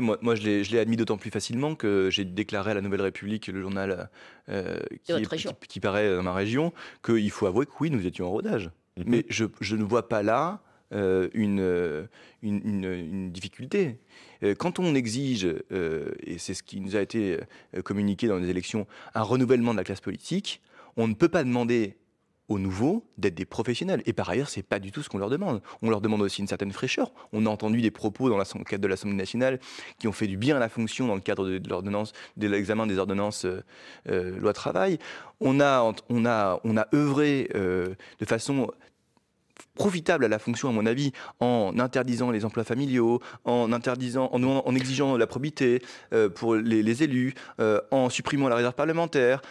moi, je l'ai admis d'autant plus facilement que j'ai déclaré à la Nouvelle République, le journal euh, qui, paraît dans ma région, qu'il faut avouer que oui, nous étions en rodage. Mhm. Mais je, ne vois pas là euh, euh, une, difficulté. quand on exige, et c'est ce qui nous a été communiqué dans les élections, un renouvellement de la classe politique, on ne peut pas demander au nouveau d'être des professionnels. Et par ailleurs, c'est pas du tout ce qu'on leur demande. On leur demande aussi une certaine fraîcheur. On a entendu des propos dans le cadre de l'Assemblée nationale qui ont fait du bien à la fonction dans le cadre de, l'ordonnance, de l'examen des ordonnances euh, euh, loi travail. On a, on a, on a œuvré euh, de façon profitable à la fonction, à mon avis, en interdisant les emplois familiaux, en interdisant, en, exigeant la probité pour les, élus, en supprimant la réserve parlementaire,